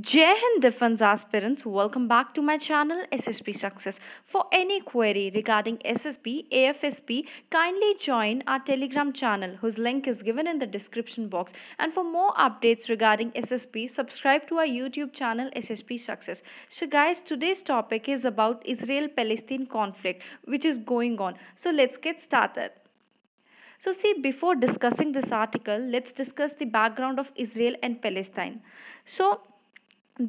Jai Hind Defense aspirants, welcome back to my channel SSP Success. For any query regarding SSP, AFSP, kindly join our Telegram channel whose link is given in the description box. And for more updates regarding SSP, subscribe to our YouTube channel SSP Success. So guys, today's topic is about Israel-Palestine conflict which is going on. So let's get started. So see, before discussing this article, let's discuss the background of Israel and Palestine. So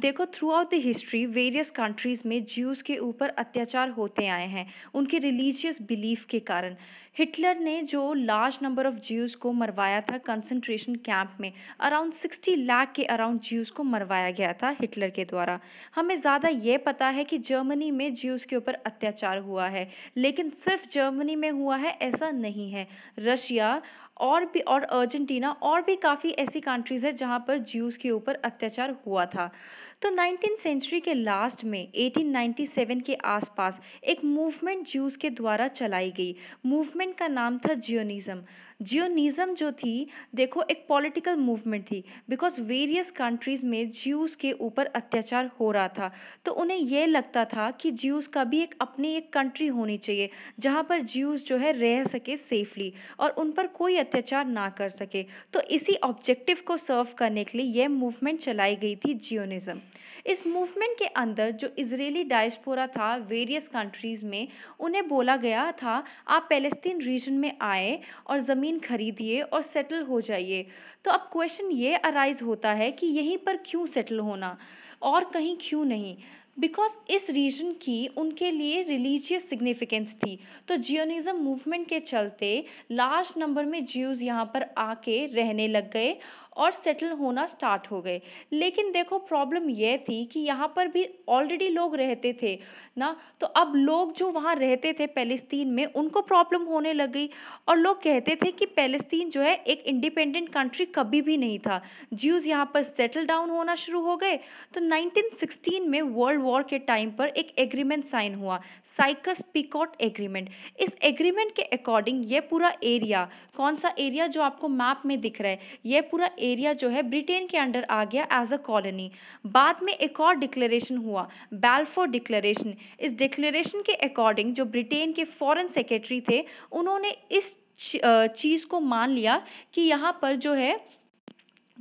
देखो throughout the history various countries में Jews के ऊपर अत्याचार होते आए हैं उनके religious belief के कारण हिटलर ने जो लार्ज नंबर ऑफ़ ज्यूज़ को मरवाया था कंसंट्रेशन कैंप में अराउंड सिक्सटी लाख के अराउंड ज्यूज़ को मरवाया गया था हिटलर के द्वारा हमें ज़्यादा यह पता है कि जर्मनी में ज्यूज़ के ऊपर अत्याचार हुआ है लेकिन सिर्फ जर्मनी में हुआ है ऐसा नहीं है रशिया और भी और अर्जेंटीना और भी काफ़ी ऐसी कंट्रीज़ है जहाँ पर ज्यूज़ के ऊपर अत्याचार हुआ था तो नाइनटीन सेंचुरी के लास्ट में 1897 के आसपास एक मूवमेंट ज्यूज़ के द्वारा चलाई गई मूवमेंट का नाम था जियोनिज़म जियोनिज़म जो थी देखो एक पॉलिटिकल मूवमेंट थी बिकॉज वेरियस कंट्रीज़ में ज्यूज़ के ऊपर अत्याचार हो रहा था तो उन्हें यह लगता था कि ज्यूज़ का भी एक अपनी एक कंट्री होनी चाहिए जहाँ पर ज्यूज़ जो है रह सके सेफली और उन पर कोई अत्याचार ना कर सके तो इसी ऑब्जेक्टिव को सर्व करने के लिए यह मूवमेंट चलाई गई थी जियोनिज़म इस मूवमेंट के अंदर जो इजरायली डायस्पोरा था वेरियस कंट्रीज़ में उन्हें बोला गया था आप पैलेस्तीन रीजन में आए और ज़मीन खरीदिए और सेटल हो जाइए तो अब क्वेश्चन ये अराइज होता है कि यहीं पर क्यों सेटल होना और कहीं क्यों नहीं बिकॉज इस रीजन की उनके लिए रिलीजियस सिग्निफिकेंस थी तो जियोनिज़म मूवमेंट के चलते लार्ज नंबर में जियोज यहाँ पर आके रहने लग गए और सेटल होना स्टार्ट हो गए लेकिन देखो प्रॉब्लम यह थी कि यहाँ पर भी ऑलरेडी लोग रहते थे ना तो अब लोग जो वहाँ रहते थे पैलेस्तीन में उनको प्रॉब्लम होने लग गई और लोग कहते थे कि पैलेस्तीन जो है एक इंडिपेंडेंट कंट्री कभी भी नहीं था ज्यूज़ यहाँ पर सेटल डाउन होना शुरू हो गए तो 1916 में वर्ल्ड वॉर के टाइम पर एक एग्रीमेंट साइन हुआ साइकस पिकॉट एग्रीमेंट इस एग्रीमेंट के अकॉर्डिंग ये पूरा एरिया कौन सा एरिया जो आपको मैप में दिख रहा है ये पूरा एरिया जो है ब्रिटेन के अंडर आ गया एज अ कॉलोनी बाद में एक और डिक्लेरेशन हुआ बैल्फोर डिक्लेरेशन इस डिक्लेरेशन के अकॉर्डिंग जो ब्रिटेन के फॉरेन सेक्रेटरी थे उन्होंने इस चीज़ को मान लिया कि यहाँ पर जो है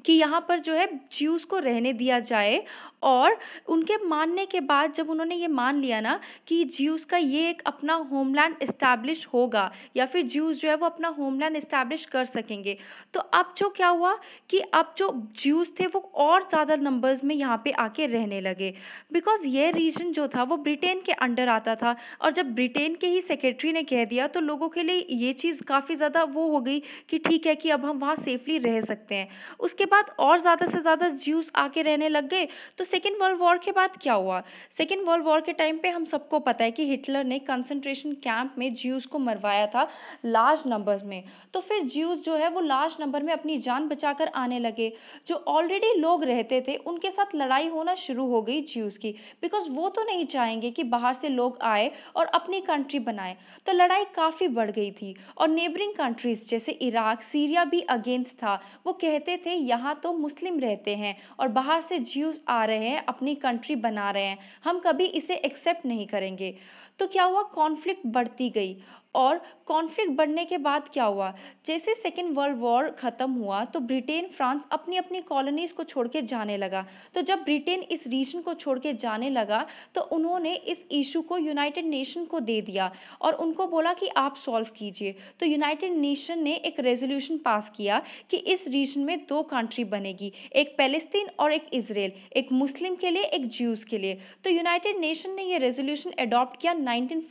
कि यहाँ पर जो है ज्यूस को रहने दिया जाए और उनके मानने के बाद जब उन्होंने ये मान लिया ना कि ज्यूस का ये एक अपना होमलैंड इस्टेब्लिश होगा या फिर ज्यूस जो है वो अपना होमलैंड इस्टेब्लिश कर सकेंगे तो अब जो क्या हुआ कि अब जो ज्यूस थे वो और ज़्यादा नंबर्स में यहाँ पे आके रहने लगे बिकॉज ये रीजन जो था वो ब्रिटेन के अंडर आता था और जब ब्रिटेन के ही सेक्रेटरी ने कह दिया तो लोगों के लिए ये चीज़ काफ़ी ज़्यादा वो हो गई कि ठीक है कि अब हम वहाँ सेफली रह सकते हैं उसके बाद और ज़्यादा से ज़्यादा ज्यूस आके रहने लग गए तो सेकेंड वर्ल्ड वॉर के बाद क्या हुआ सेकेंड वर्ल्ड वॉर के टाइम पे हम सबको पता है कि हिटलर ने कंसंट्रेशन कैंप में ज्यूस को मरवाया था लार्ज नंबर में तो फिर ज्यूस जो है वो लार्ज नंबर में अपनी जान बचाकर आने लगे जो ऑलरेडी लोग रहते थे उनके साथ लड़ाई होना शुरू हो गई ज्यूस की बिकॉज वो तो नहीं चाहेंगे कि बाहर से लोग आए और अपनी कंट्री बनाए तो लड़ाई काफ़ी बढ़ गई थी और नेबरिंग कंट्रीज़ जैसे इराक सीरिया भी अगेंस्ट था वो कहते थे यहाँ तो मुस्लिम रहते हैं और बाहर से ज्यूस आ रहे रहे हैं अपनी कंट्री बना रहे हैं हम कभी इसे एक्सेप्ट नहीं करेंगे तो क्या हुआ कॉन्फ्लिक्ट बढ़ती गई और कॉन्फ्लिक्ट बढ़ने के बाद क्या हुआ जैसे सेकेंड वर्ल्ड वॉर ख़त्म हुआ तो ब्रिटेन फ्रांस अपनी अपनी कॉलोनीज़ को छोड़ के जाने लगा तो जब ब्रिटेन इस रीजन को छोड़ के जाने लगा तो उन्होंने इस इशू को यूनाइटेड नेशन को दे दिया और उनको बोला कि आप सॉल्व कीजिए तो यूनाइटेड नेशन ने एक रेजोल्यूशन पास किया कि इस रीजन में दो कंट्री बनेगी एक पैलेस्तीन और एक इसराइल एक मुस्लिम के लिए एक ज्यूज़ के लिए तो यूनाइटेड नेशन ने यह रेजोल्यूशन अडॉप्ट किया नाइनटीन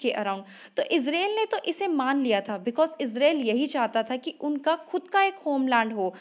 के अराउंड तो इसराइल इसराइल ने तो इसे मान लिया था बिकॉज इसराइल यही चाहता था कि उनका खुद का एक होमलैंड हो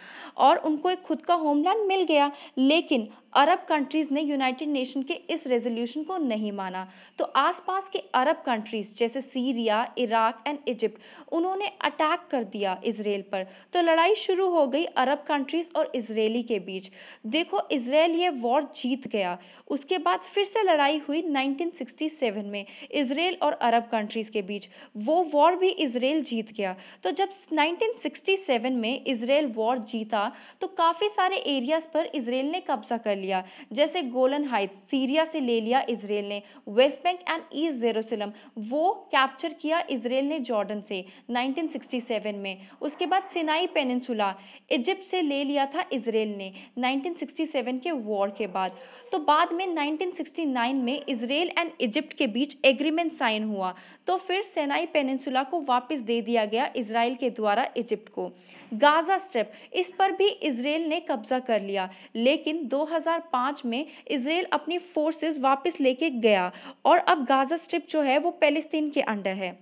और उनको एक खुद का होमलैंड मिल गया लेकिन अरब कंट्रीज़ ने यूनाइटेड नेशन के इस रेजोल्यूशन को नहीं माना तो आसपास के अरब कंट्रीज़ जैसे सीरिया इराक एंड इजिप्ट उन्होंने अटैक कर दिया इसराइल पर तो लड़ाई शुरू हो गई अरब कंट्रीज़ और इसराइली के बीच देखो इसराइल ये वॉर जीत गया उसके बाद फिर से लड़ाई हुई 1967 में इसराइल और अरब कंट्रीज़ के बीच वो वॉर भी इसराइल जीत गया तो जब 1967 में इसराइल वॉर जीता तो काफ़ी सारे एरियाज़ पर इसराइल ने कब्जा कर लिया लिया जैसे गोलन हाइट्स सीरिया से ले लिया इसराइल ने west bank and east Jerusalem वो कैप्चर किया इसराइल ने जॉर्डन से 1967 में उसके बाद सिनाई पेनसुला इजिप्ट से ले लिया था इसराइल ने 1967 के वॉर के बाद तो बाद में 1969 में इसराइल एंड इजिप्ट के बीच एग्रीमेंट साइन हुआ तो फिर सेनाई पेनसुला को वापस दे दिया गया इसराइल के द्वारा इजिप्ट को गाजा स्ट्रिप इस पर भी इसराइल ने कब्जा कर लिया लेकिन 2005 में इसराइल अपनी फोर्सेस वापस लेके गया और अब गाजा स्ट्रिप जो है वो पैलेस्तीन के अंडर है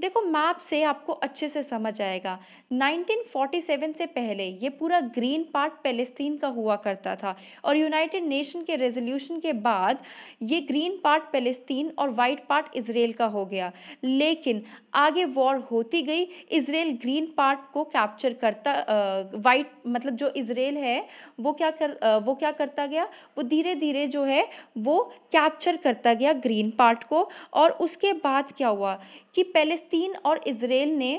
देखो मैप से आपको अच्छे से समझ आएगा 1947 से पहले ये पूरा ग्रीन पार्ट पेलेस्तीन का हुआ करता था और यूनाइटेड नेशन के रेजोल्यूशन के बाद ये ग्रीन पार्ट पेलेस्तीन और वाइट पार्ट इसराइल का हो गया लेकिन आगे वॉर होती गई इसराइल ग्रीन पार्ट को कैप्चर करता वाइट मतलब जो इसराइल है वो क्या कर आ, वो क्या करता गया वो धीरे धीरे जो है वो कैप्चर करता गया ग्रीन पार्ट को और उसके बाद क्या हुआ कि पैलेस्तीन और इसराइल ने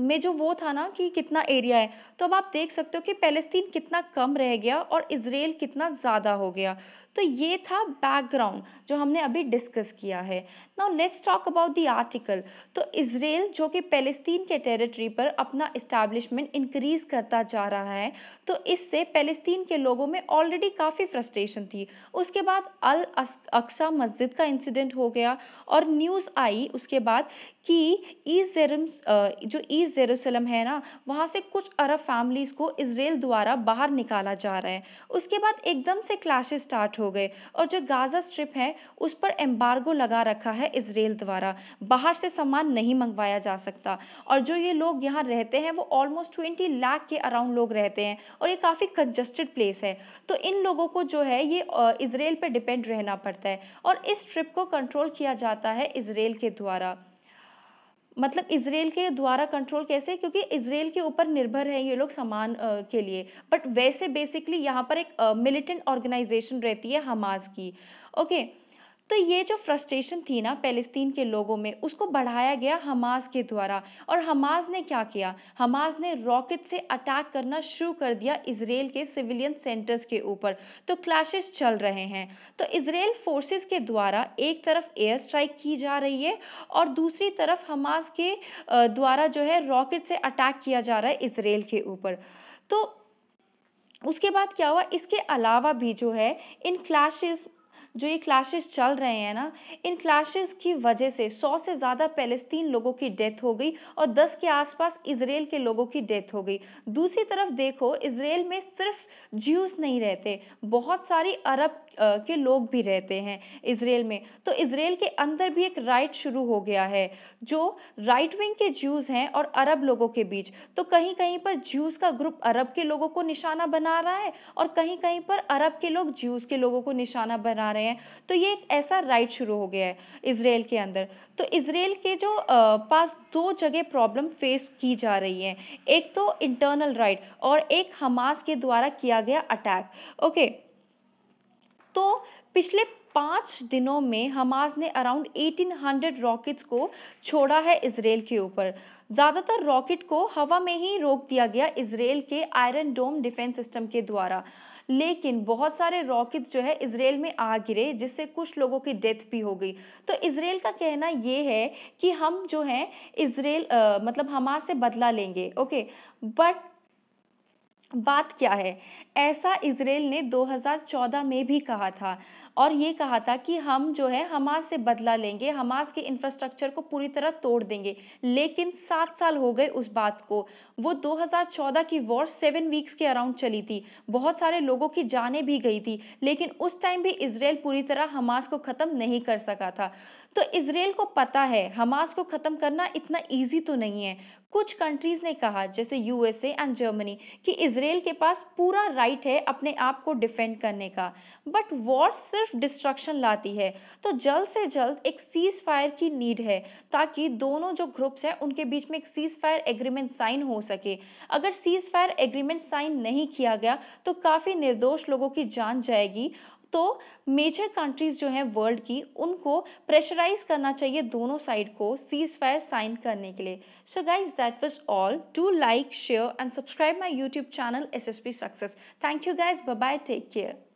में जो वो था ना कि कितना एरिया है तो अब आप देख सकते हो कि पैलेस्तीन कितना कम रह गया और इसराइल कितना ज़्यादा हो गया तो ये था बैकग्राउंड जो हमने अभी डिस्कस किया है now let's talk about the article तो इसराइल जो कि पैलेस्तीन के टेरिटरी पर अपना इस्टेब्लिशमेंट इंक्रीज करता जा रहा है तो इससे पैलेस्तीन के लोगों में ऑलरेडी काफ़ी फ्रस्ट्रेशन थी उसके बाद अल अक्सा मस्जिद का इंसिडेंट हो गया और न्यूज़ आई उसके बाद कि ईस्ट जेरम जो ईस्ट जेरूसलम है ना वहाँ से कुछ अरब फैमिलीज़ को इसराइल द्वारा बाहर निकाला जा रहा है उसके बाद एकदम से क्लैशेस स्टार्ट हो गए और जो गाज़ा स्ट्रिप है उस पर एम्बार्गो लगा रखा है इसराइल द्वारा बाहर से सामान नहीं मंगवाया जा सकता और जो ये लोग यहाँ रहते हैं वो ऑलमोस्ट ट्वेंटी लाख के अराउंड लोग रहते हैं और ये काफ़ी कंजस्टेड प्लेस है तो इन लोगों को जो है ये इसराइल पर डिपेंड रहना पड़ता है और इस ट्रिप को कंट्रोल किया जाता है इसराइल के द्वारा मतलब इसराइल के द्वारा कंट्रोल कैसे क्योंकि इसराइल के ऊपर निर्भर है ये लोग सामान के लिए बट वैसे बेसिकली यहाँ पर एक मिलिटेंट ऑर्गेनाइजेशन रहती है हमास की ओके okay, तो ये जो फ्रस्ट्रेशन थी ना फ़लस्तीन के लोगों में उसको बढ़ाया गया हमास के द्वारा और हमास ने क्या किया हमास ने रॉकेट से अटैक करना शुरू कर दिया इसराइल के सिविलियन सेंटर्स के ऊपर तो क्लैशेस चल रहे हैं तो इसराइल फोर्सेस के द्वारा एक तरफ एयर स्ट्राइक की जा रही है और दूसरी तरफ हमास के द्वारा जो है रॉकेट से अटैक किया जा रहा है इसराइल के ऊपर तो उसके बाद क्या हुआ इसके अलावा भी जो है इन क्लैशेस जो ये क्लाशेस चल रहे हैं ना इन क्लाशेस की वजह से सौ से ज़्यादा पैलेस्तीन लोगों की डेथ हो गई और दस के आसपास इसराइल के लोगों की डेथ हो गई दूसरी तरफ देखो इसराइल में सिर्फ ज्यूस नहीं रहते बहुत सारी अरब के लोग भी रहते हैं इसराइल में तो इसराइल के अंदर भी एक राइट शुरू हो गया है जो राइट विंग के ज्यूज़ हैं और अरब लोगों के बीच तो कहीं कहीं पर ज्यूज़ का ग्रुप अरब के लोगों को निशाना बना रहा है और कहीं कहीं पर अरब के लोग ज्यूज़ के लोगों को निशाना बना रहे रहे हैं तो ये एक ऐसा राइट शुरू हो गया है इसराइल के अंदर तो इसराइल के जो पास दो जगह प्रॉब्लम फेस की जा रही है एक तो इंटरनल राइट और एक हमास के द्वारा किया गया अटैक ओके तो पिछले पाँच दिनों में हमास ने अराउंड 1800 रॉकेट्स को छोड़ा है इसराइल के ऊपर ज़्यादातर रॉकेट को हवा में ही रोक दिया गया इसराइल के आयरन डोम डिफेंस सिस्टम के द्वारा लेकिन बहुत सारे रॉकेट जो है इसराइल में आ गिरे जिससे कुछ लोगों की डेथ भी हो गई तो इसराइल का कहना ये है कि हम जो है इसराइल मतलब हमास से बदला लेंगे ओके बट बात क्या है ऐसा इसराइल ने 2014 में भी कहा था और ये कहा था कि हम जो है हमास से बदला लेंगे हमास के इंफ्रास्ट्रक्चर को पूरी तरह तोड़ देंगे लेकिन सात साल हो गए उस बात को वो 2014 की वॉर सेवन वीक्स के अराउंड चली थी बहुत सारे लोगों की जाने भी गई थी लेकिन उस टाइम भी इसराइल पूरी तरह हमास को ख़त्म नहीं कर सका था तो इसराइल को पता है हमास को ख़त्म करना इतना ईजी तो नहीं है कुछ कंट्रीज़ ने कहा जैसे यूएसए एंड जर्मनी कि इसराइल के पास पूरा राइट है अपने आप को डिफेंड करने का बट वॉर सिर्फ डिस्ट्रक्शन लाती है तो जल्द से जल्द एक सीज फायर की नीड है ताकि दोनों जो ग्रुप्स हैं उनके बीच में एक सीज फायर एग्रीमेंट साइन हो सके अगर सीज फायर एग्रीमेंट साइन नहीं किया गया तो काफ़ी निर्दोष लोगों की जान जाएगी तो मेजर कंट्रीज जो हैं वर्ल्ड की उनको प्रेशराइज करना चाहिए दोनों साइड को सीज फायर साइन करने के लिए so guys that was all do like share and subscribe my YouTube channel S S P success thank you guys bye take care